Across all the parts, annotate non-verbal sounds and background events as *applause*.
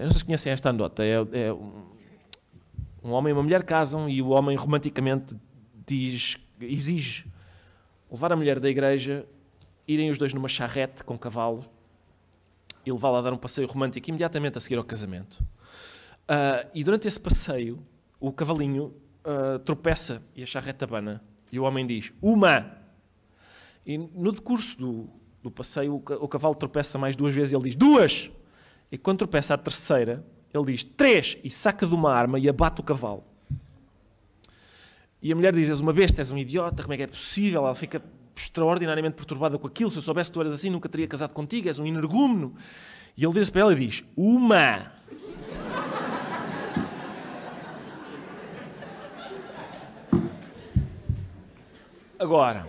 Eu não sei se conhecem esta anedota. É, é um, um, homem e uma mulher casam e o homem romanticamente diz, exige levar a mulher da igreja, irem os dois numa charrete com cavalo e levá-la a dar um passeio romântico imediatamente a seguir ao casamento. Uh, e durante esse passeio, o cavalinho uh, tropeça e a charrete abana. E o homem diz: Uma! E no decurso do, do passeio, o, o cavalo tropeça mais duas vezes e ele diz: Duas! E quando tropeça a terceira, ele diz: Três! E saca de uma arma e abate o cavalo. E a mulher diz: És uma besta, és um idiota, como é que é possível? Ela fica extraordinariamente perturbada com aquilo. Se eu soubesse que tu eras assim, nunca teria casado contigo, és um energúmeno. E ele vira-se para ela e diz: Uma! Agora,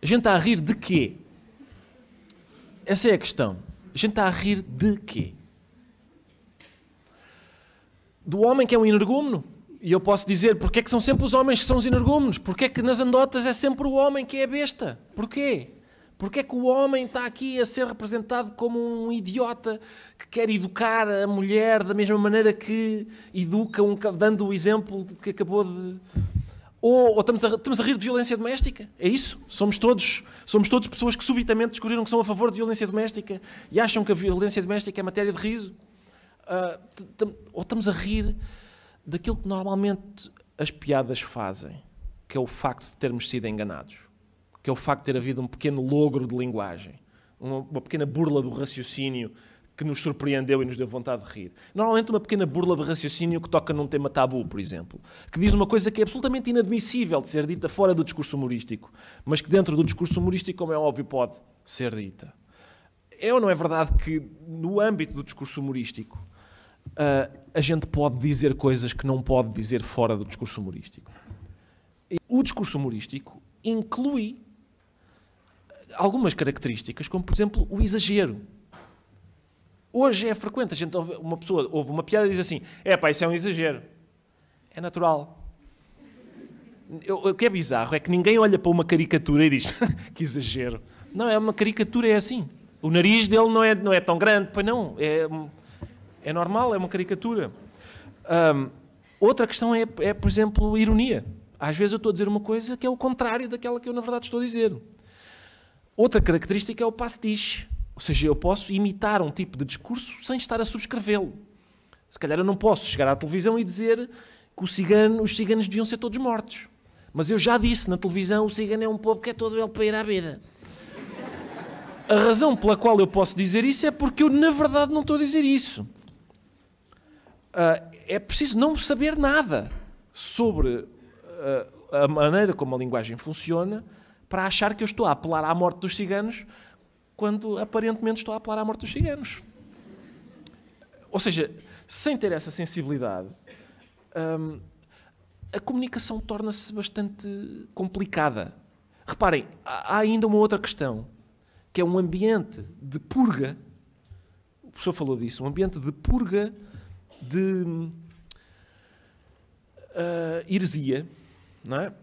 a gente está a rir de quê? Essa é a questão. A gente está a rir de quê? Do homem que é um energúmeno. E eu posso dizer, porque é que são sempre os homens que são os energúmenos? Porque é que nas andotas é sempre o homem que é a besta? Porquê? Porque é que o homem está aqui a ser representado como um idiota que quer educar a mulher da mesma maneira que educa, um, dando o exemplo que acabou de, ou, ou estamos, a, estamos, a, rir de violência doméstica? É isso? Somos todos, somos todos pessoas que subitamente descobriram que são a favor de violência doméstica e acham que a violência doméstica é matéria de riso? Uh, ou estamos a rir daquilo que normalmente as piadas fazem, que é o facto de termos sido enganados, que é o facto de ter havido um pequeno logro de linguagem, uma, uma pequena burla do raciocínio que nos surpreendeu e nos deu vontade de rir. Normalmente uma pequena burla de raciocínio que toca num tema tabu, por exemplo, que diz uma coisa que é absolutamente inadmissível de ser dita fora do discurso humorístico, mas que dentro do discurso humorístico, como é óbvio, pode ser dita. É ou não é verdade que no âmbito do discurso humorístico ah, a gente pode dizer coisas que não pode dizer fora do discurso humorístico? o discurso humorístico inclui algumas características, como por exemplo o exagero Hoje é frequente, a gente ouve, uma pessoa ouve uma piada e diz assim: é pá, isso é um exagero. É natural. Eu, o que é bizarro é que ninguém olha para uma caricatura e diz: *laughs* que exagero. Não, é uma caricatura, é assim. O nariz dele não é, não é tão grande, pois não. É, é normal, é uma caricatura. Um, outra questão é, é, por exemplo, ironia. Às vezes eu estou a dizer uma coisa que é o contrário daquela que eu, na verdade, estou a dizer. Outra característica é o pastiche. Ou seja, eu posso imitar um tipo de discurso sem estar a subscrevê-lo. Se calhar eu não posso chegar à televisão e dizer que cigano, os ciganos deviam ser todos mortos. Mas eu já disse na televisão, o cigano é um povo que é todo ele para ir à beira A razão pela qual eu posso dizer isso é porque eu, na verdade, não estou a dizer isso. Uh, é preciso não saber nada sobre uh, a maneira como a linguagem funciona para achar que eu estou a apelar à morte dos ciganos quando aparentemente estou a apelar à morte dos ciganos. Ou seja, sem ter essa sensibilidade, hum, a comunicação torna-se bastante complicada. Reparem, há ainda uma outra questão, que é um ambiente de purga. O professor falou disso, um ambiente de purga de uh, heresia. Não é? Uh,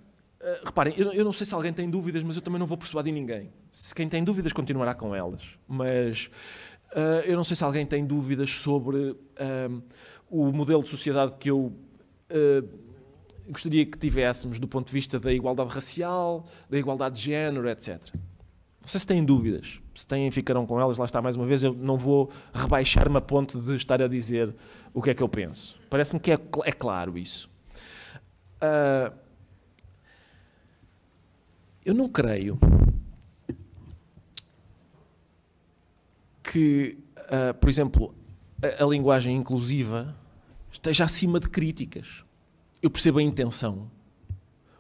reparem, eu, eu não sei se alguém tem dúvidas, mas eu também não vou persuadir ninguém. Se quem tem dúvidas continuará com elas, mas uh, eu não sei se alguém tem dúvidas sobre uh, o modelo de sociedade que eu ah, gostaria que tivéssemos do ponto de vista da igualdade racial, da igualdade de género, etc. Não sei se têm dúvidas. Se têm, ficarão com elas. Lá está mais uma vez. Eu não vou rebaixar-me a ponto de estar a dizer o que é que eu penso. Parece-me que é, é, claro isso. Uh, eu não creio que, uh, por exemplo, a, a, linguagem inclusiva esteja acima de críticas. Eu percebo a intenção.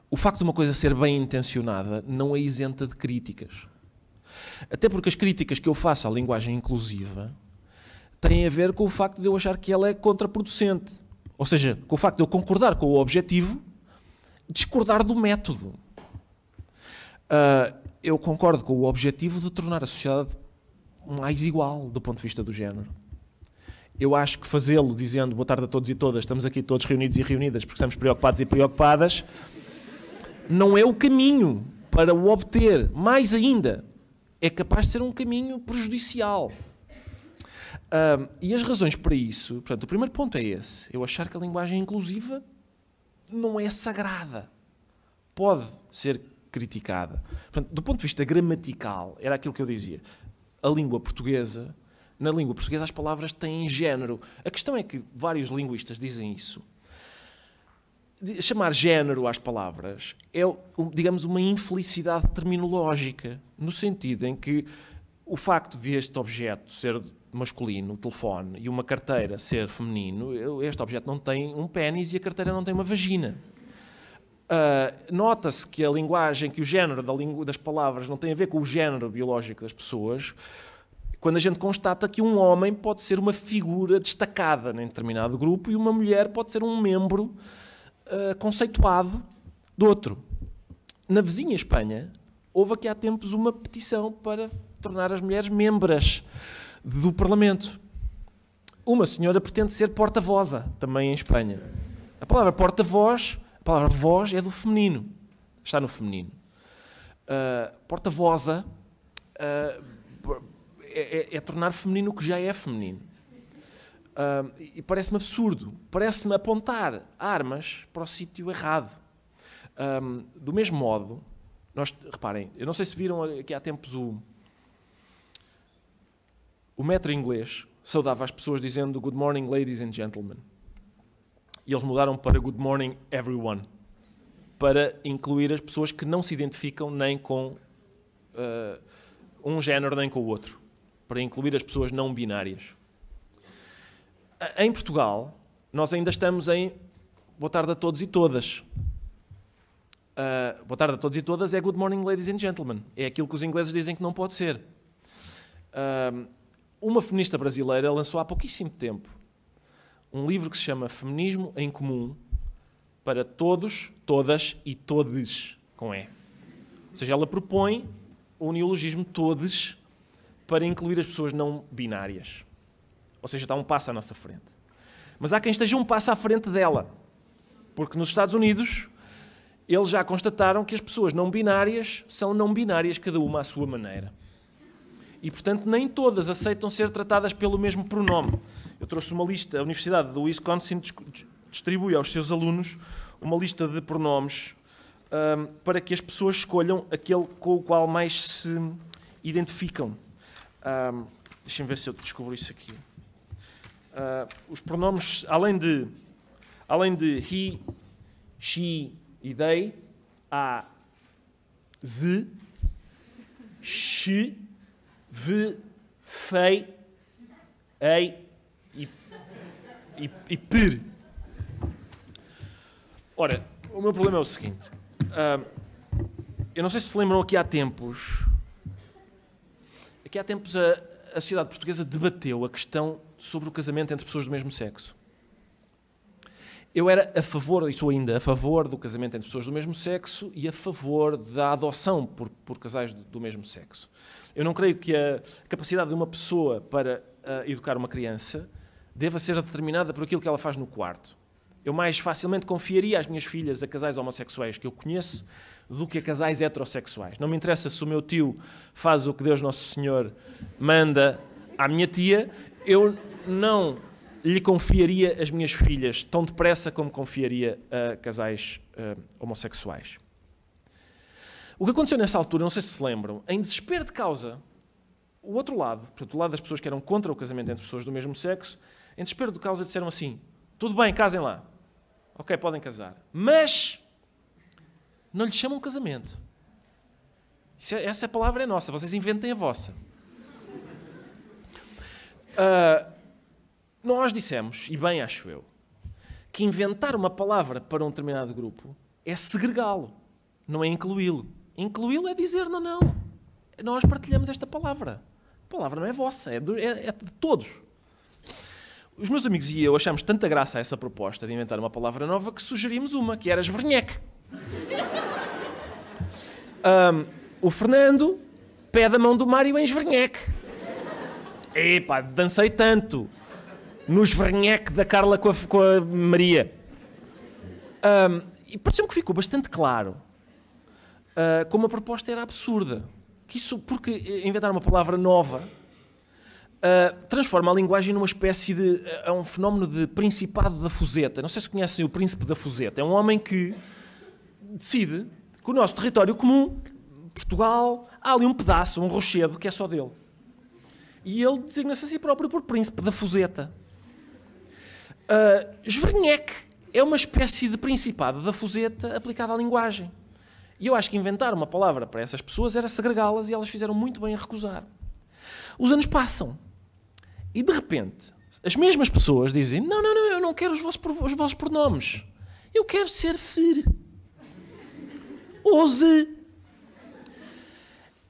O facto de uma coisa ser bem intencionada não é isenta de críticas. Até porque as críticas que eu faço à linguagem inclusiva têm a ver com o facto de eu achar que ela é contraproducente. Ou seja, com o facto de eu concordar com o objetivo, discordar do método. Uh, eu concordo com o objetivo de tornar a sociedade mais igual do ponto de vista do género. Eu acho que fazê-lo dizendo boa tarde a todos e todas, estamos aqui todos reunidos e reunidas porque estamos preocupados e preocupadas, não é o caminho para o obter. Mais ainda, é capaz de ser um caminho prejudicial. Um, e as razões para isso, portanto, o primeiro ponto é esse: eu achar que a linguagem inclusiva não é sagrada. Pode ser criticada. Portanto, do ponto de vista gramatical, era aquilo que eu dizia a língua portuguesa, na língua portuguesa as palavras têm género. A questão é que vários linguistas dizem isso. Chamar género às palavras é, digamos, uma infelicidade terminológica, no sentido em que o facto de este objeto ser masculino, o telefone, e uma carteira ser feminino, este objeto não tem um pênis e a carteira não tem uma vagina. Uh, Nota-se que a linguagem, que o género da das palavras não tem a ver com o género biológico das pessoas, quando a gente constata que um homem pode ser uma figura destacada em determinado grupo e uma mulher pode ser um membro uh, conceituado do outro. Na vizinha Espanha, houve aqui há tempos uma petição para tornar as mulheres membras do Parlamento. Uma senhora pretende ser porta voz também em Espanha. A palavra porta-voz a palavra voz é do feminino, está no feminino. Uh, ah, porta voz uh, ah, é, é, é, tornar feminino o que já é feminino. Uh, e parece-me absurdo, parece-me apontar armas para o sítio errado. Um, do mesmo modo, nós, reparem, eu não sei se viram aqui há tempos o, o metro inglês saudava as pessoas dizendo Good morning, ladies and gentlemen e eles mudaram para Good Morning Everyone, para incluir as pessoas que não se identificam nem com uh, um género nem com o outro, para incluir as pessoas não binárias. Em Portugal, nós ainda estamos em boa tarde a todos e todas. Uh, boa tarde a todos e todas é good morning, ladies and gentlemen. É aquilo que os ingleses dizem que não pode ser. Uh, uma feminista brasileira lançou há pouquíssimo tempo um livro que se chama Feminismo em Comum para Todos, Todas e Todes, com E. Ou seja, ela propõe o neologismo todes para incluir as pessoas não binárias. Ou seja, está um passo à nossa frente. Mas há quem esteja um passo à frente dela. Porque nos Estados Unidos, eles já constataram que as pessoas não binárias são não binárias, cada uma à sua maneira. E, portanto, nem todas aceitam ser tratadas pelo mesmo pronome. Eu trouxe uma lista, a Universidade do Wisconsin distribui aos seus alunos uma lista de pronomes um, para que as pessoas escolham aquele com o qual mais se identificam. Um, Deixem-me ver se eu descubro isso aqui. Uh, os pronomes, além de, além de he, she e they, há z, she v, fei, ei e, e, e per. Ora, o meu problema é o seguinte. Uh, eu não sei se se lembram aqui há tempos. Aqui há tempos a, a sociedade portuguesa debateu a questão sobre o casamento entre pessoas do mesmo sexo. Eu era a favor, e sou ainda a favor do casamento entre pessoas do mesmo sexo e a favor da adoção por, por casais do mesmo sexo. Eu não creio que a capacidade de uma pessoa para uh, educar uma criança deva ser determinada por aquilo que ela faz no quarto. Eu mais facilmente confiaria as minhas filhas a casais homossexuais que eu conheço do que a casais heterossexuais. Não me interessa se o meu tio faz o que Deus Nosso Senhor manda à minha tia, eu não lhe confiaria as minhas filhas tão depressa como confiaria a casais uh, homossexuais. O que aconteceu nessa altura, não sei se se lembram, em desespero de causa, o outro lado, portanto, o lado das pessoas que eram contra o casamento entre pessoas do mesmo sexo, em desespero de causa disseram assim: tudo bem, casem lá. Ok, podem casar. Mas não lhe chamam casamento. É, essa palavra é nossa, vocês inventem a vossa. Uh, *laughs* nós dissemos, e bem acho eu, que inventar uma palavra para um determinado grupo é segregá-lo, não é incluí-lo. Incluí-lo é dizer: não, não, nós partilhamos esta palavra. A palavra não é vossa, é de, é, é, de todos. Os meus amigos e eu achamos tanta graça a essa proposta de inventar uma palavra nova que sugerimos uma, que era esvernheque. Um, *laughs* o Fernando pede a mão do Mário em esvernheque. Epá, dancei tanto no esvernheque da Carla com a, com a Maria. Um, e pareceu-me que ficou bastante claro uh, ah, como a proposta era absurda. Que isso, porque inventar uma palavra nova uh, transforma a linguagem numa espécie de. Ah, é uh, um fenómeno de principado da fuzeta. Não sei se conhecem o príncipe da fuzeta. É um homem que decide que o nosso território comum, Portugal, há ali um pedaço, um rochedo que é só dele. E ele designa-se a si próprio por príncipe da fuzeta. Uh, é uma espécie de principado da fuzeta aplicada à linguagem. E eu acho que inventar uma palavra para essas pessoas era segregá-las e elas fizeram muito bem em recusar. Os anos passam e de repente as mesmas pessoas dizem: Não, não, não, eu não quero os vossos, os vossos pronomes. Eu quero ser fir. Ouse.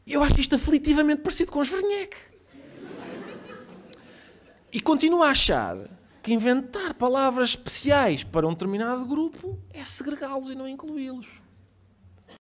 Eu acho isto aflitivamente parecido com os Sverniek. E continuo a achar que inventar palavras especiais para um determinado grupo é segregá-los e não incluí-los.